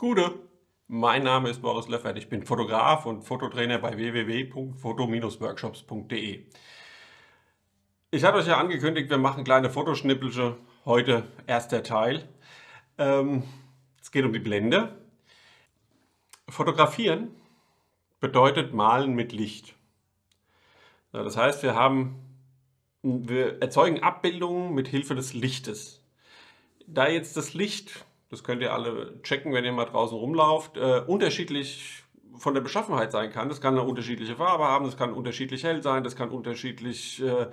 Gute. Mein Name ist Boris Löffert. Ich bin Fotograf und Fototrainer bei www.foto-workshops.de. Ich hatte euch ja angekündigt, wir machen kleine Fotoschnippelsche. Heute erster Teil. Ähm, es geht um die Blende. Fotografieren bedeutet malen mit Licht. Das heißt, wir, haben, wir erzeugen Abbildungen mit Hilfe des Lichtes. Da jetzt das Licht das könnt ihr alle checken, wenn ihr mal draußen rumlauft. Äh, unterschiedlich von der Beschaffenheit sein kann. Das kann eine unterschiedliche Farbe haben, das kann unterschiedlich hell sein, das kann unterschiedlich äh,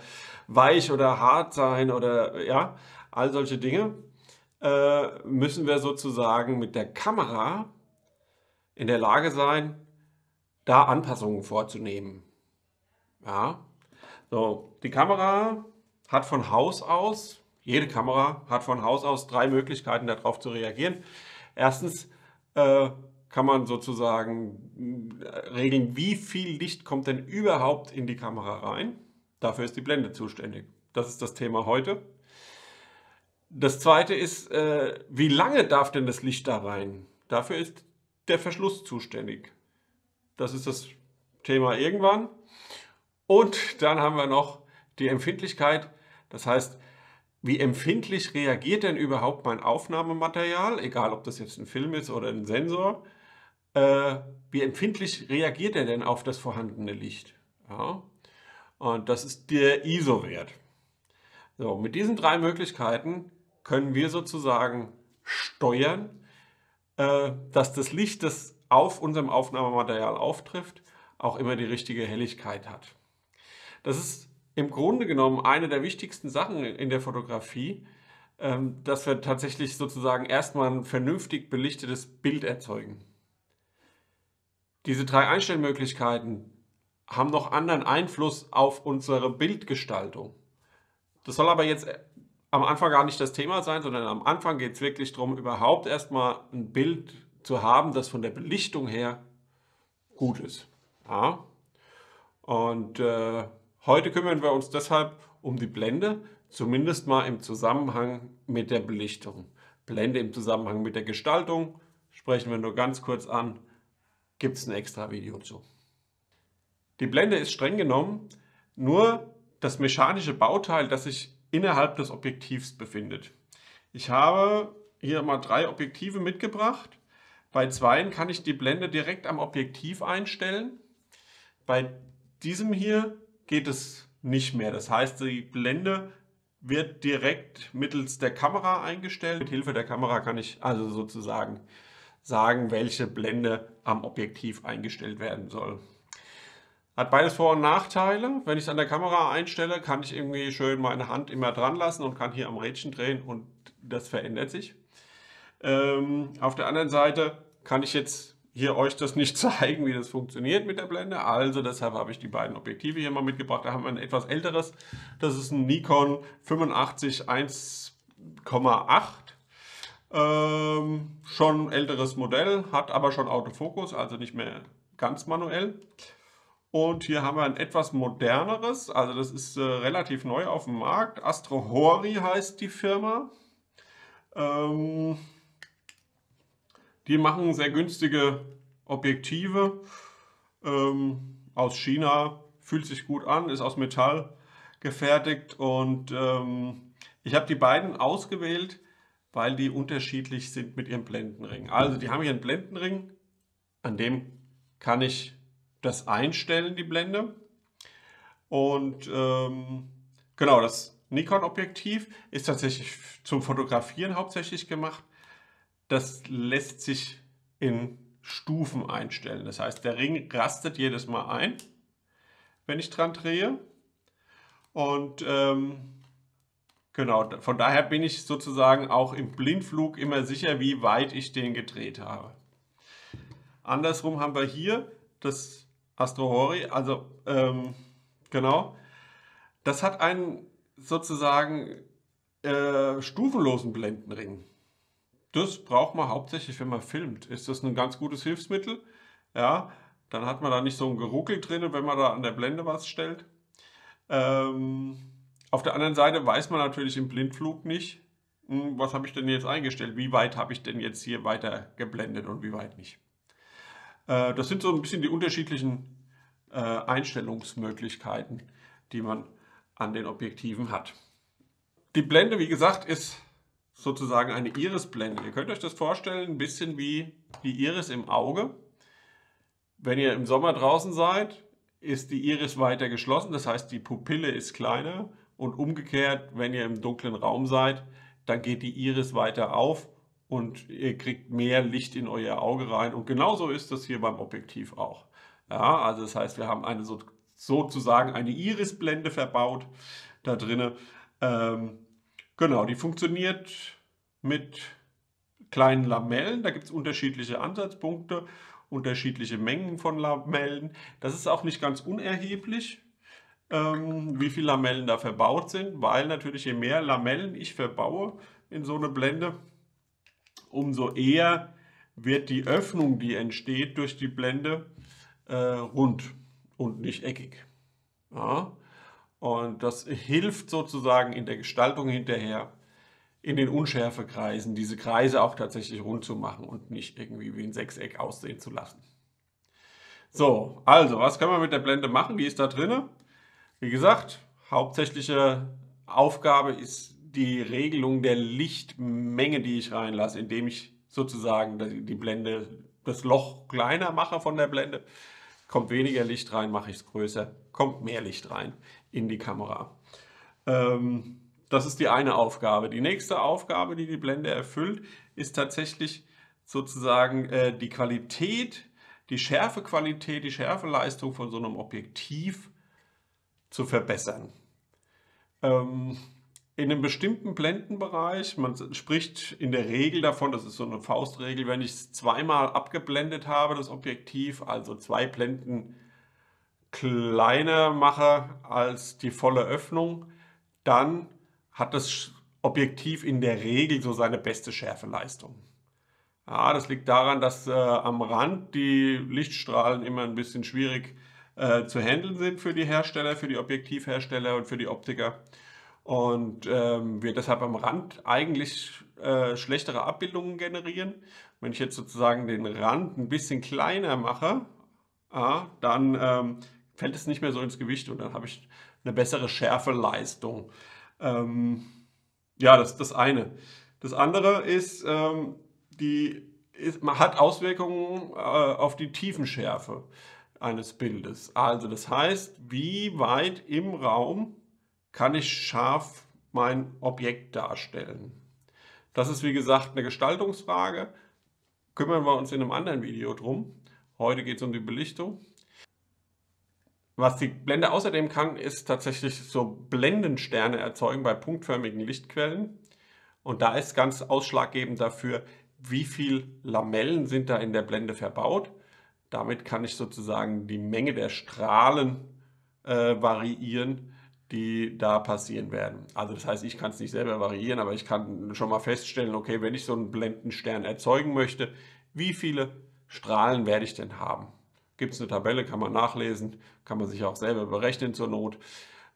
weich oder hart sein oder äh, ja, all solche Dinge äh, müssen wir sozusagen mit der Kamera in der Lage sein, da Anpassungen vorzunehmen. Ja, so, die Kamera hat von Haus aus jede Kamera hat von Haus aus drei Möglichkeiten, darauf zu reagieren. Erstens äh, kann man sozusagen äh, regeln, wie viel Licht kommt denn überhaupt in die Kamera rein. Dafür ist die Blende zuständig. Das ist das Thema heute. Das zweite ist, äh, wie lange darf denn das Licht da rein? Dafür ist der Verschluss zuständig. Das ist das Thema irgendwann. Und dann haben wir noch die Empfindlichkeit. Das heißt, wie empfindlich reagiert denn überhaupt mein Aufnahmematerial, egal ob das jetzt ein Film ist oder ein Sensor, äh, wie empfindlich reagiert er denn auf das vorhandene Licht? Ja. Und das ist der ISO-Wert. So, mit diesen drei Möglichkeiten können wir sozusagen steuern, äh, dass das Licht, das auf unserem Aufnahmematerial auftrifft, auch immer die richtige Helligkeit hat. Das ist im Grunde genommen eine der wichtigsten Sachen in der Fotografie, ähm, dass wir tatsächlich sozusagen erstmal ein vernünftig belichtetes Bild erzeugen. Diese drei Einstellmöglichkeiten haben noch anderen Einfluss auf unsere Bildgestaltung. Das soll aber jetzt äh, am Anfang gar nicht das Thema sein, sondern am Anfang geht es wirklich darum, überhaupt erstmal ein Bild zu haben, das von der Belichtung her gut ist. Ja? Und äh, Heute kümmern wir uns deshalb um die Blende, zumindest mal im Zusammenhang mit der Belichtung. Blende im Zusammenhang mit der Gestaltung sprechen wir nur ganz kurz an, gibt es ein extra Video zu. Die Blende ist streng genommen nur das mechanische Bauteil, das sich innerhalb des Objektivs befindet. Ich habe hier mal drei Objektive mitgebracht. Bei zweien kann ich die Blende direkt am Objektiv einstellen. Bei diesem hier geht es nicht mehr. Das heißt, die Blende wird direkt mittels der Kamera eingestellt. Mit Hilfe der Kamera kann ich also sozusagen sagen, welche Blende am Objektiv eingestellt werden soll. Hat beides Vor- und Nachteile. Wenn ich es an der Kamera einstelle, kann ich irgendwie schön meine Hand immer dran lassen und kann hier am Rädchen drehen und das verändert sich. Ähm, auf der anderen Seite kann ich jetzt hier euch das nicht zeigen, wie das funktioniert mit der Blende. Also deshalb habe ich die beiden Objektive hier mal mitgebracht. Da haben wir ein etwas älteres. Das ist ein Nikon 85 1,8. Ähm, schon älteres Modell, hat aber schon Autofokus, also nicht mehr ganz manuell. Und hier haben wir ein etwas moderneres, also das ist äh, relativ neu auf dem Markt. Astro Hori heißt die Firma. Ähm, die machen sehr günstige Objektive ähm, aus China, fühlt sich gut an, ist aus Metall gefertigt und ähm, ich habe die beiden ausgewählt, weil die unterschiedlich sind mit ihrem Blendenring. Also die haben hier einen Blendenring, an dem kann ich das einstellen, die Blende. Und ähm, genau, das Nikon-Objektiv ist tatsächlich zum Fotografieren hauptsächlich gemacht das lässt sich in Stufen einstellen. Das heißt, der Ring rastet jedes Mal ein, wenn ich dran drehe. Und ähm, genau, von daher bin ich sozusagen auch im Blindflug immer sicher, wie weit ich den gedreht habe. Andersrum haben wir hier das Astrohori, also ähm, genau, das hat einen sozusagen äh, stufenlosen Blendenring das braucht man hauptsächlich, wenn man filmt. Ist das ein ganz gutes Hilfsmittel? Ja, dann hat man da nicht so ein Geruckel drin, wenn man da an der Blende was stellt. Ähm, auf der anderen Seite weiß man natürlich im Blindflug nicht, hm, was habe ich denn jetzt eingestellt, wie weit habe ich denn jetzt hier weiter geblendet und wie weit nicht. Äh, das sind so ein bisschen die unterschiedlichen äh, Einstellungsmöglichkeiten, die man an den Objektiven hat. Die Blende, wie gesagt, ist sozusagen eine Irisblende. Ihr könnt euch das vorstellen, ein bisschen wie die Iris im Auge. Wenn ihr im Sommer draußen seid, ist die Iris weiter geschlossen, das heißt die Pupille ist kleiner und umgekehrt, wenn ihr im dunklen Raum seid, dann geht die Iris weiter auf und ihr kriegt mehr Licht in euer Auge rein und genauso ist das hier beim Objektiv auch. Ja, also das heißt, wir haben eine sozusagen eine Irisblende verbaut da drinnen. Ähm, Genau, die funktioniert mit kleinen Lamellen. Da gibt es unterschiedliche Ansatzpunkte, unterschiedliche Mengen von Lamellen. Das ist auch nicht ganz unerheblich, ähm, wie viele Lamellen da verbaut sind, weil natürlich je mehr Lamellen ich verbaue in so eine Blende, umso eher wird die Öffnung, die entsteht durch die Blende, äh, rund und nicht eckig. Ja. Und das hilft sozusagen in der Gestaltung hinterher, in den Unschärfekreisen, diese Kreise auch tatsächlich rund zu machen und nicht irgendwie wie ein Sechseck aussehen zu lassen. So, also, was können wir mit der Blende machen? Wie ist da drin. Wie gesagt, hauptsächliche Aufgabe ist die Regelung der Lichtmenge, die ich reinlasse, indem ich sozusagen die Blende, das Loch kleiner mache von der Blende. Kommt weniger Licht rein, mache ich es größer. Kommt mehr Licht rein in die Kamera. Ähm, das ist die eine Aufgabe. Die nächste Aufgabe, die die Blende erfüllt, ist tatsächlich sozusagen äh, die Qualität, die Schärfequalität, die Schärfeleistung von so einem Objektiv zu verbessern. Ähm, in einem bestimmten Blendenbereich, man spricht in der Regel davon, das ist so eine Faustregel, wenn ich es zweimal abgeblendet habe, das Objektiv, also zwei Blenden kleiner mache als die volle Öffnung, dann hat das Objektiv in der Regel so seine beste Schärfeleistung. Ja, das liegt daran, dass äh, am Rand die Lichtstrahlen immer ein bisschen schwierig äh, zu handeln sind für die Hersteller, für die Objektivhersteller und für die Optiker. Und ähm, wir deshalb am Rand eigentlich äh, schlechtere Abbildungen generieren. Wenn ich jetzt sozusagen den Rand ein bisschen kleiner mache, ja, dann ähm, fällt es nicht mehr so ins Gewicht und dann habe ich eine bessere Schärfeleistung. Ähm, ja, das ist das eine. Das andere ist, ähm, die, ist, man hat Auswirkungen äh, auf die Tiefenschärfe eines Bildes. Also das heißt, wie weit im Raum kann ich scharf mein Objekt darstellen. Das ist wie gesagt eine Gestaltungsfrage. Kümmern wir uns in einem anderen Video drum. Heute geht es um die Belichtung. Was die Blende außerdem kann, ist tatsächlich so Blendensterne erzeugen bei punktförmigen Lichtquellen. Und da ist ganz ausschlaggebend dafür, wie viel Lamellen sind da in der Blende verbaut. Damit kann ich sozusagen die Menge der Strahlen äh, variieren, die da passieren werden. Also das heißt, ich kann es nicht selber variieren, aber ich kann schon mal feststellen, okay, wenn ich so einen Blendenstern erzeugen möchte, wie viele Strahlen werde ich denn haben? Gibt es eine Tabelle, kann man nachlesen, kann man sich auch selber berechnen zur Not.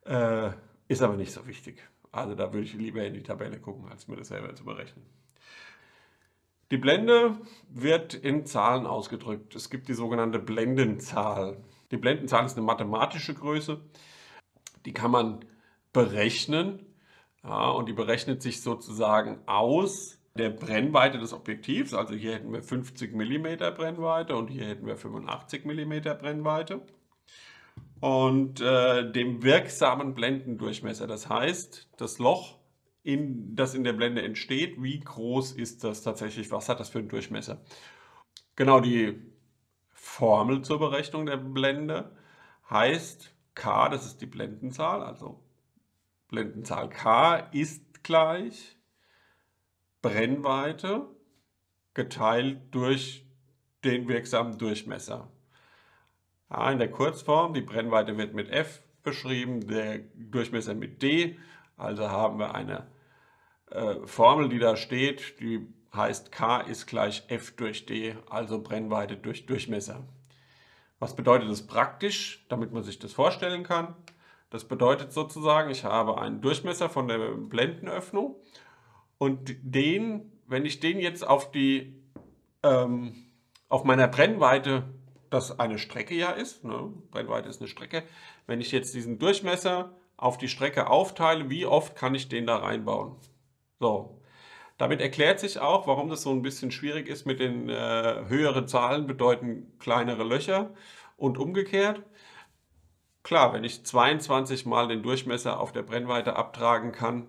Äh, ist aber nicht so wichtig. Also da würde ich lieber in die Tabelle gucken, als mir das selber zu berechnen. Die Blende wird in Zahlen ausgedrückt. Es gibt die sogenannte Blendenzahl. Die Blendenzahl ist eine mathematische Größe. Die kann man berechnen ja, und die berechnet sich sozusagen aus der Brennweite des Objektivs. Also hier hätten wir 50 mm Brennweite und hier hätten wir 85 mm Brennweite. Und äh, dem wirksamen Blendendurchmesser. Das heißt, das Loch, in, das in der Blende entsteht, wie groß ist das tatsächlich, was hat das für einen Durchmesser? Genau, die Formel zur Berechnung der Blende heißt K, das ist die Blendenzahl, also Blendenzahl K ist gleich Brennweite geteilt durch den wirksamen Durchmesser. Ja, in der Kurzform, die Brennweite wird mit F beschrieben, der Durchmesser mit D. Also haben wir eine äh, Formel, die da steht, die heißt K ist gleich F durch D, also Brennweite durch Durchmesser. Was bedeutet das praktisch, damit man sich das vorstellen kann? Das bedeutet sozusagen, ich habe einen Durchmesser von der Blendenöffnung und den, wenn ich den jetzt auf die ähm, auf meiner Brennweite, das eine Strecke ja ist, ne? Brennweite ist eine Strecke, wenn ich jetzt diesen Durchmesser auf die Strecke aufteile, wie oft kann ich den da reinbauen? So. Damit erklärt sich auch, warum das so ein bisschen schwierig ist mit den äh, höheren Zahlen bedeuten kleinere Löcher und umgekehrt. Klar, wenn ich 22 mal den Durchmesser auf der Brennweite abtragen kann,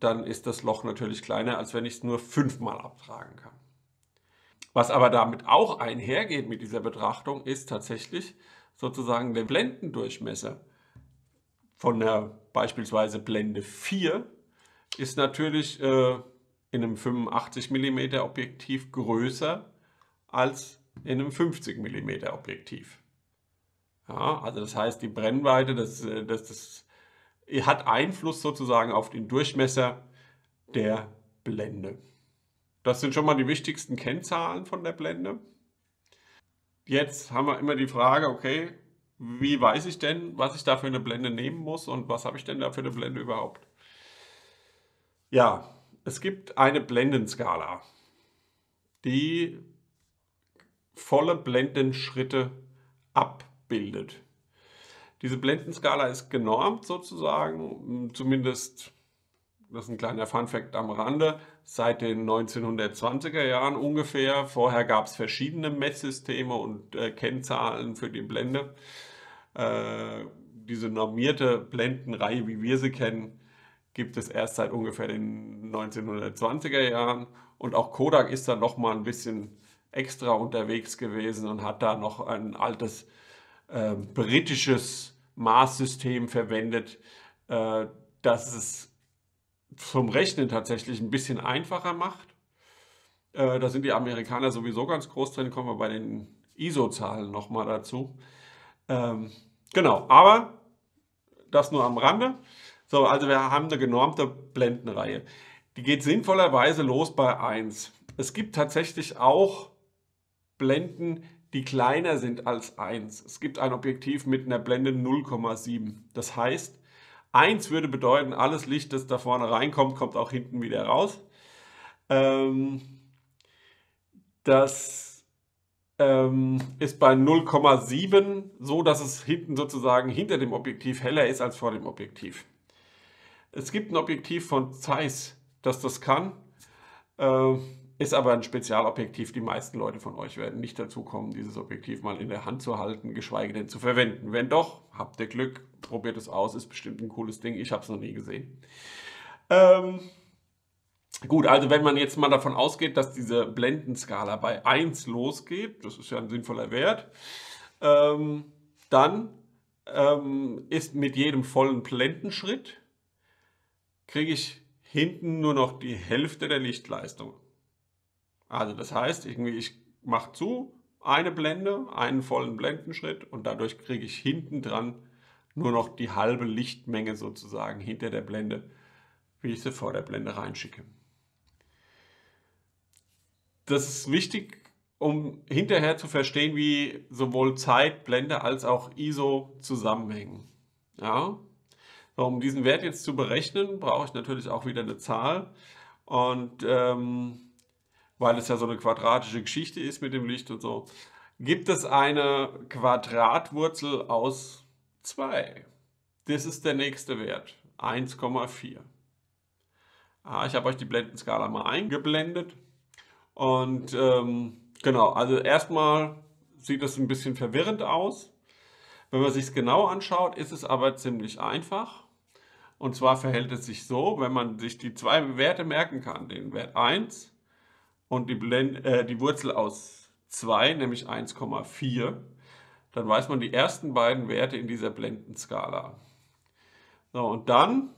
dann ist das Loch natürlich kleiner, als wenn ich es nur fünfmal abtragen kann. Was aber damit auch einhergeht mit dieser Betrachtung, ist tatsächlich sozusagen der Blendendurchmesser. Von der beispielsweise Blende 4 ist natürlich äh, in einem 85 mm Objektiv größer als in einem 50 mm Objektiv. Ja, also das heißt, die Brennweite, das, äh, das, das hat Einfluss sozusagen auf den Durchmesser der Blende. Das sind schon mal die wichtigsten Kennzahlen von der Blende. Jetzt haben wir immer die Frage, okay, wie weiß ich denn, was ich da für eine Blende nehmen muss und was habe ich denn da für eine Blende überhaupt? Ja, es gibt eine Blendenskala, die volle Blendenschritte abbildet. Diese Blendenskala ist genormt sozusagen, zumindest, das ist ein kleiner Funfact am Rande, seit den 1920er Jahren ungefähr. Vorher gab es verschiedene Messsysteme und äh, Kennzahlen für die Blende. Äh, diese normierte Blendenreihe, wie wir sie kennen, gibt es erst seit ungefähr den 1920er Jahren. Und auch Kodak ist da nochmal ein bisschen extra unterwegs gewesen und hat da noch ein altes ähm, britisches Maßsystem verwendet, äh, das es zum Rechnen tatsächlich ein bisschen einfacher macht. Äh, da sind die Amerikaner sowieso ganz groß drin, kommen wir bei den ISO-Zahlen nochmal dazu. Ähm, genau, aber das nur am Rande. So, also wir haben eine genormte Blendenreihe. Die geht sinnvollerweise los bei 1. Es gibt tatsächlich auch Blenden, die kleiner sind als 1. Es gibt ein Objektiv mit einer Blende 0,7. Das heißt, 1 würde bedeuten, alles Licht, das da vorne reinkommt, kommt auch hinten wieder raus. Ähm, das ähm, ist bei 0,7 so, dass es hinten sozusagen hinter dem Objektiv heller ist als vor dem Objektiv. Es gibt ein Objektiv von Zeiss, das das kann. Ähm, ist aber ein Spezialobjektiv. Die meisten Leute von euch werden nicht dazu kommen, dieses Objektiv mal in der Hand zu halten, geschweige denn zu verwenden. Wenn doch, habt ihr Glück, probiert es aus, ist bestimmt ein cooles Ding. Ich habe es noch nie gesehen. Ähm, gut, also wenn man jetzt mal davon ausgeht, dass diese Blendenskala bei 1 losgeht, das ist ja ein sinnvoller Wert, ähm, dann ähm, ist mit jedem vollen Blendenschritt kriege ich hinten nur noch die Hälfte der Lichtleistung. Also das heißt, irgendwie ich mache zu, eine Blende, einen vollen Blendenschritt und dadurch kriege ich hinten dran nur noch die halbe Lichtmenge sozusagen hinter der Blende, wie ich sie vor der Blende reinschicke. Das ist wichtig, um hinterher zu verstehen, wie sowohl Zeit, Blende als auch ISO zusammenhängen. Ja? So, um diesen Wert jetzt zu berechnen, brauche ich natürlich auch wieder eine Zahl. Und ähm, weil es ja so eine quadratische Geschichte ist mit dem Licht und so, gibt es eine Quadratwurzel aus 2. Das ist der nächste Wert, 1,4. Ah, ich habe euch die Blendenskala mal eingeblendet. Und ähm, genau, also erstmal sieht das ein bisschen verwirrend aus. Wenn man sich es genau anschaut, ist es aber ziemlich einfach. Und zwar verhält es sich so, wenn man sich die zwei Werte merken kann, den Wert 1 und die, Blend, äh, die Wurzel aus 2, nämlich 1,4, dann weiß man die ersten beiden Werte in dieser Blendenskala. So, und dann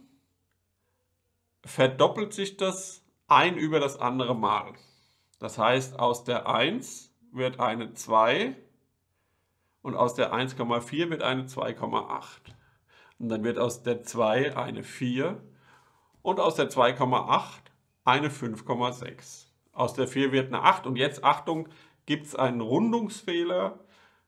verdoppelt sich das ein über das andere Mal. Das heißt, aus der 1 wird eine 2 und aus der 1,4 wird eine 2,8. Und dann wird aus der 2 eine 4 und aus der 2,8 eine 5,6. Aus der 4 wird eine 8 und jetzt Achtung, gibt es einen Rundungsfehler.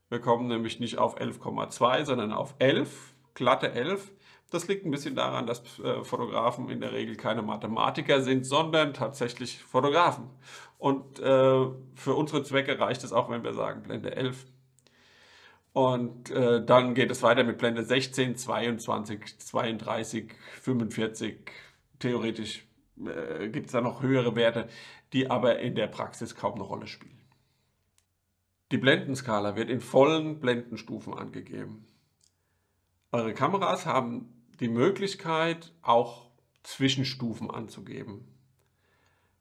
Wir kommen nämlich nicht auf 11,2, sondern auf 11, glatte 11. Das liegt ein bisschen daran, dass äh, Fotografen in der Regel keine Mathematiker sind, sondern tatsächlich Fotografen. Und äh, für unsere Zwecke reicht es auch, wenn wir sagen Blende 11. Und äh, dann geht es weiter mit Blende 16, 22, 32, 45, theoretisch äh, gibt es da noch höhere Werte, die aber in der Praxis kaum eine Rolle spielen. Die Blendenskala wird in vollen Blendenstufen angegeben. Eure Kameras haben die Möglichkeit, auch Zwischenstufen anzugeben.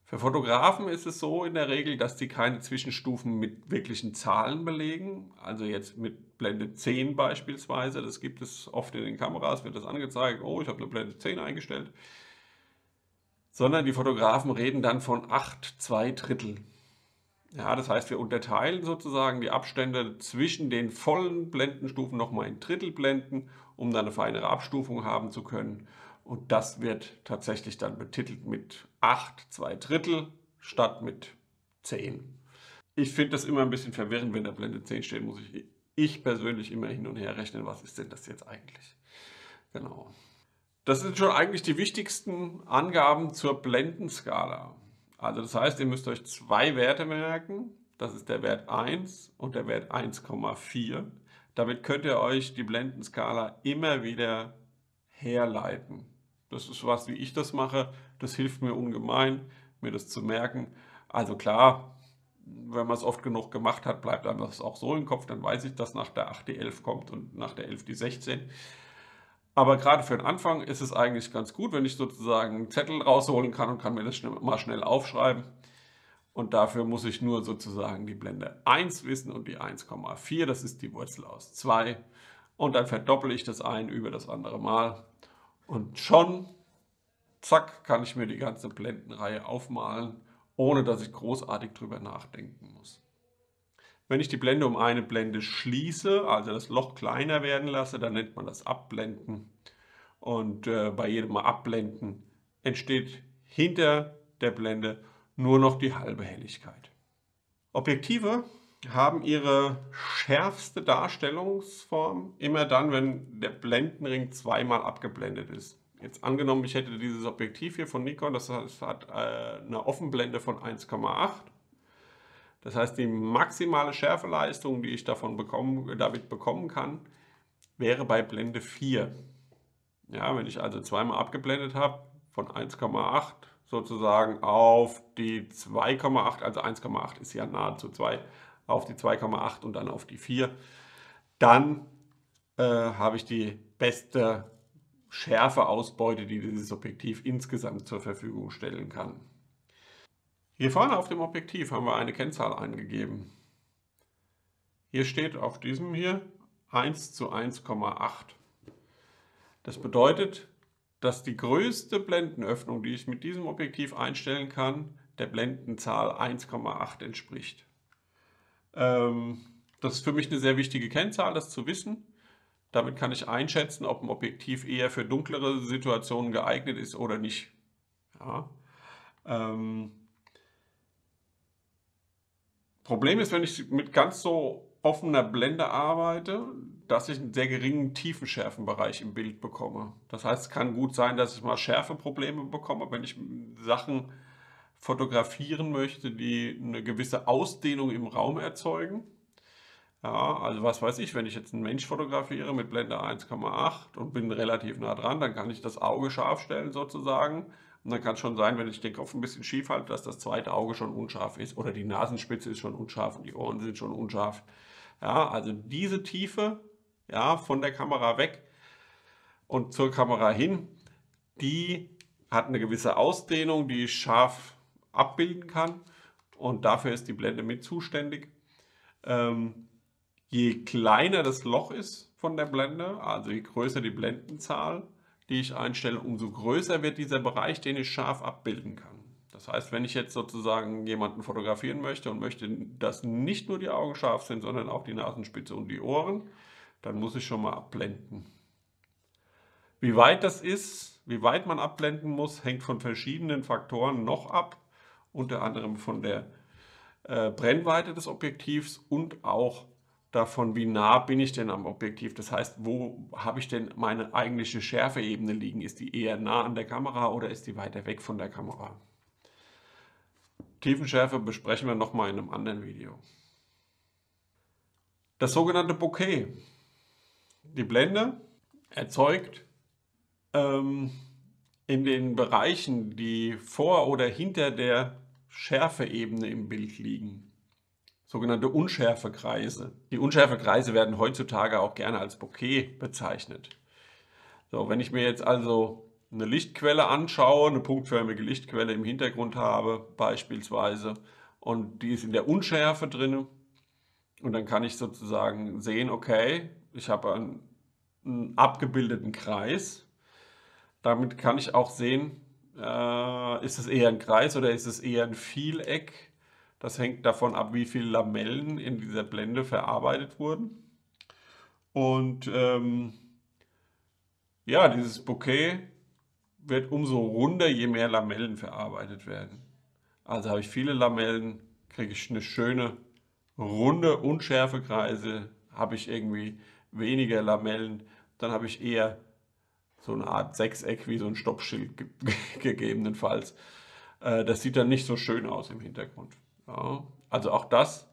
Für Fotografen ist es so in der Regel, dass die keine Zwischenstufen mit wirklichen Zahlen belegen. Also jetzt mit Blende 10 beispielsweise. Das gibt es oft in den Kameras, wird das angezeigt. Oh, ich habe eine Blende 10 eingestellt sondern die Fotografen reden dann von acht zwei Drittel. Ja, das heißt, wir unterteilen sozusagen die Abstände zwischen den vollen Blendenstufen nochmal in Drittelblenden, um dann eine feinere Abstufung haben zu können. Und das wird tatsächlich dann betitelt mit 8 2 Drittel statt mit 10. Ich finde das immer ein bisschen verwirrend, wenn da Blende 10 steht, muss ich, ich persönlich immer hin und her rechnen, was ist denn das jetzt eigentlich? Genau. Das sind schon eigentlich die wichtigsten Angaben zur Blendenskala. Also das heißt, ihr müsst euch zwei Werte merken. Das ist der Wert 1 und der Wert 1,4. Damit könnt ihr euch die Blendenskala immer wieder herleiten. Das ist was, wie ich das mache. Das hilft mir ungemein, mir das zu merken. Also klar, wenn man es oft genug gemacht hat, bleibt einem das auch so im Kopf. Dann weiß ich, dass nach der 8 die 11 kommt und nach der 11 die 16. Aber gerade für den Anfang ist es eigentlich ganz gut, wenn ich sozusagen einen Zettel rausholen kann und kann mir das mal schnell aufschreiben. Und dafür muss ich nur sozusagen die Blende 1 wissen und die 1,4, das ist die Wurzel aus 2. Und dann verdopple ich das ein über das andere Mal. Und schon, zack, kann ich mir die ganze Blendenreihe aufmalen, ohne dass ich großartig drüber nachdenken muss. Wenn ich die Blende um eine Blende schließe, also das Loch kleiner werden lasse, dann nennt man das Abblenden. Und äh, bei jedem Mal Abblenden entsteht hinter der Blende nur noch die halbe Helligkeit. Objektive haben ihre schärfste Darstellungsform immer dann, wenn der Blendenring zweimal abgeblendet ist. Jetzt angenommen, ich hätte dieses Objektiv hier von Nikon, das hat äh, eine Offenblende von 1,8 das heißt, die maximale Schärfeleistung, die ich davon bekommen, damit bekommen kann, wäre bei Blende 4. Ja, wenn ich also zweimal abgeblendet habe, von 1,8 sozusagen auf die 2,8, also 1,8 ist ja nahezu 2, auf die 2,8 und dann auf die 4, dann äh, habe ich die beste Schärfeausbeute, die dieses Objektiv insgesamt zur Verfügung stellen kann. Hier vorne auf dem Objektiv haben wir eine Kennzahl eingegeben. Hier steht auf diesem hier 1 zu 1,8. Das bedeutet, dass die größte Blendenöffnung, die ich mit diesem Objektiv einstellen kann, der Blendenzahl 1,8 entspricht. Ähm, das ist für mich eine sehr wichtige Kennzahl, das zu wissen. Damit kann ich einschätzen, ob ein Objektiv eher für dunklere Situationen geeignet ist oder nicht. Ja. Ähm, Problem ist, wenn ich mit ganz so offener Blende arbeite, dass ich einen sehr geringen Tiefenschärfenbereich im Bild bekomme. Das heißt, es kann gut sein, dass ich mal Schärfeprobleme bekomme, wenn ich Sachen fotografieren möchte, die eine gewisse Ausdehnung im Raum erzeugen. Ja, also was weiß ich, wenn ich jetzt einen Mensch fotografiere mit Blende 1,8 und bin relativ nah dran, dann kann ich das Auge scharf stellen sozusagen und dann kann es schon sein, wenn ich den Kopf ein bisschen schief halte, dass das zweite Auge schon unscharf ist oder die Nasenspitze ist schon unscharf und die Ohren sind schon unscharf. Ja, also diese Tiefe, ja, von der Kamera weg und zur Kamera hin, die hat eine gewisse Ausdehnung, die ich scharf abbilden kann und dafür ist die Blende mit zuständig. Ähm, je kleiner das Loch ist von der Blende, also je größer die Blendenzahl, die ich einstelle, umso größer wird dieser Bereich, den ich scharf abbilden kann. Das heißt, wenn ich jetzt sozusagen jemanden fotografieren möchte und möchte, dass nicht nur die Augen scharf sind, sondern auch die Nasenspitze und die Ohren, dann muss ich schon mal abblenden. Wie weit das ist, wie weit man abblenden muss, hängt von verschiedenen Faktoren noch ab, unter anderem von der äh, Brennweite des Objektivs und auch davon, wie nah bin ich denn am Objektiv. Das heißt, wo habe ich denn meine eigentliche Schärfeebene liegen? Ist die eher nah an der Kamera oder ist die weiter weg von der Kamera? Tiefenschärfe besprechen wir nochmal in einem anderen Video. Das sogenannte Bouquet. Die Blende erzeugt ähm, in den Bereichen, die vor oder hinter der Schärfeebene im Bild liegen, sogenannte Unschärfekreise. Die Unschärfekreise werden heutzutage auch gerne als Bokeh bezeichnet. So, wenn ich mir jetzt also eine Lichtquelle anschaue, eine punktförmige Lichtquelle im Hintergrund habe beispielsweise und die ist in der Unschärfe drin und dann kann ich sozusagen sehen, okay, ich habe einen, einen abgebildeten Kreis. Damit kann ich auch sehen, äh, ist es eher ein Kreis oder ist es eher ein Vieleck das hängt davon ab, wie viele Lamellen in dieser Blende verarbeitet wurden. Und ähm, ja, dieses Bouquet wird umso runder, je mehr Lamellen verarbeitet werden. Also habe ich viele Lamellen, kriege ich eine schöne, runde, unschärfe Kreise, habe ich irgendwie weniger Lamellen, dann habe ich eher so eine Art Sechseck wie so ein Stoppschild ge gegebenenfalls. Äh, das sieht dann nicht so schön aus im Hintergrund. Ja, also auch das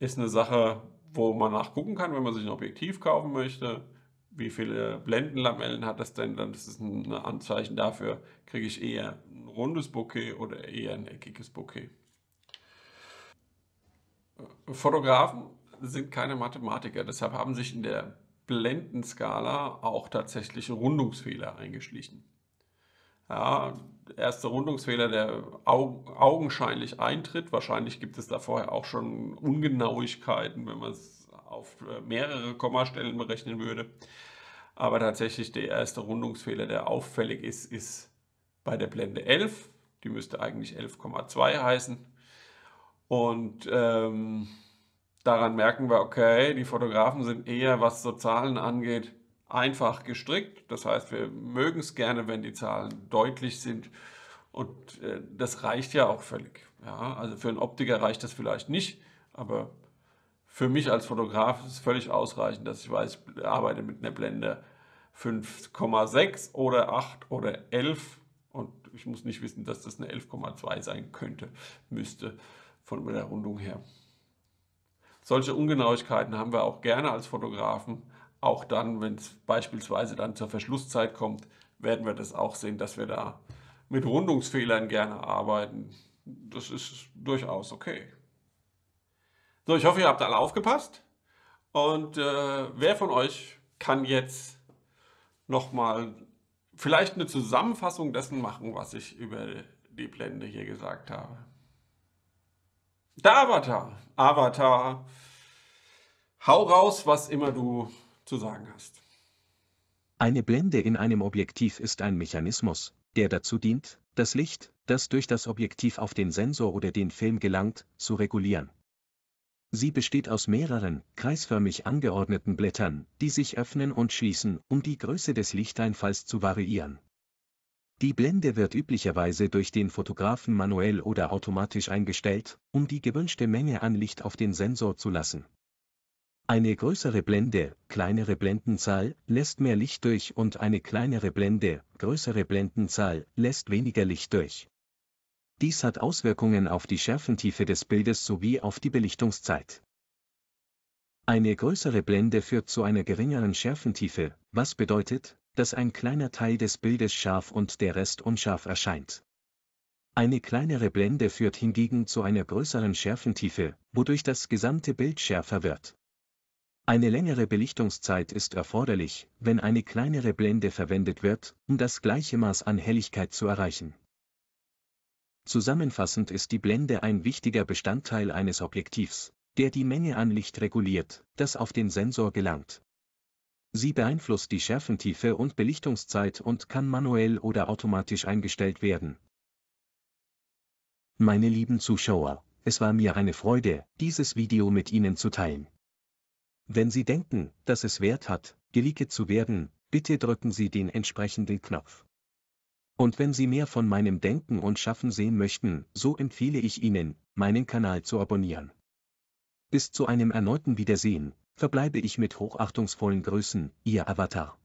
ist eine Sache, wo man nachgucken kann, wenn man sich ein Objektiv kaufen möchte. Wie viele Blendenlamellen hat das denn? Dann ist es ein Anzeichen dafür, kriege ich eher ein rundes Bouquet oder eher ein eckiges Bouquet. Fotografen sind keine Mathematiker, deshalb haben sich in der Blendenskala auch tatsächlich Rundungsfehler eingeschlichen. Ja, erste Rundungsfehler, der augenscheinlich eintritt. Wahrscheinlich gibt es da vorher auch schon Ungenauigkeiten, wenn man es auf äh, mehrere Kommastellen berechnen würde. Aber tatsächlich der erste Rundungsfehler, der auffällig ist, ist bei der Blende 11. Die müsste eigentlich 11,2 heißen. Und ähm, daran merken wir, okay, die Fotografen sind eher, was so Zahlen angeht, einfach gestrickt. Das heißt, wir mögen es gerne, wenn die Zahlen deutlich sind. Und äh, das reicht ja auch völlig. Ja? Also für einen Optiker reicht das vielleicht nicht, aber für mich als Fotograf ist es völlig ausreichend, dass ich weiß, ich arbeite mit einer Blende 5,6 oder 8 oder 11 und ich muss nicht wissen, dass das eine 11,2 sein könnte, müsste von der Rundung her. Solche Ungenauigkeiten haben wir auch gerne als Fotografen, auch dann, wenn es beispielsweise dann zur Verschlusszeit kommt, werden wir das auch sehen, dass wir da mit Rundungsfehlern gerne arbeiten. Das ist durchaus okay. So, ich hoffe, ihr habt alle aufgepasst. Und äh, wer von euch kann jetzt nochmal vielleicht eine Zusammenfassung dessen machen, was ich über die Blende hier gesagt habe? Der Avatar. Avatar. Hau raus, was immer du zu sagen hast. Eine Blende in einem Objektiv ist ein Mechanismus, der dazu dient, das Licht, das durch das Objektiv auf den Sensor oder den Film gelangt, zu regulieren. Sie besteht aus mehreren, kreisförmig angeordneten Blättern, die sich öffnen und schließen, um die Größe des Lichteinfalls zu variieren. Die Blende wird üblicherweise durch den Fotografen manuell oder automatisch eingestellt, um die gewünschte Menge an Licht auf den Sensor zu lassen. Eine größere Blende, kleinere Blendenzahl, lässt mehr Licht durch und eine kleinere Blende, größere Blendenzahl, lässt weniger Licht durch. Dies hat Auswirkungen auf die Schärfentiefe des Bildes sowie auf die Belichtungszeit. Eine größere Blende führt zu einer geringeren Schärfentiefe, was bedeutet, dass ein kleiner Teil des Bildes scharf und der Rest unscharf erscheint. Eine kleinere Blende führt hingegen zu einer größeren Schärfentiefe, wodurch das gesamte Bild schärfer wird. Eine längere Belichtungszeit ist erforderlich, wenn eine kleinere Blende verwendet wird, um das gleiche Maß an Helligkeit zu erreichen. Zusammenfassend ist die Blende ein wichtiger Bestandteil eines Objektivs, der die Menge an Licht reguliert, das auf den Sensor gelangt. Sie beeinflusst die Schärfentiefe und Belichtungszeit und kann manuell oder automatisch eingestellt werden. Meine lieben Zuschauer, es war mir eine Freude, dieses Video mit Ihnen zu teilen. Wenn Sie denken, dass es Wert hat, geleakt zu werden, bitte drücken Sie den entsprechenden Knopf. Und wenn Sie mehr von meinem Denken und Schaffen sehen möchten, so empfehle ich Ihnen, meinen Kanal zu abonnieren. Bis zu einem erneuten Wiedersehen, verbleibe ich mit hochachtungsvollen Grüßen, Ihr Avatar.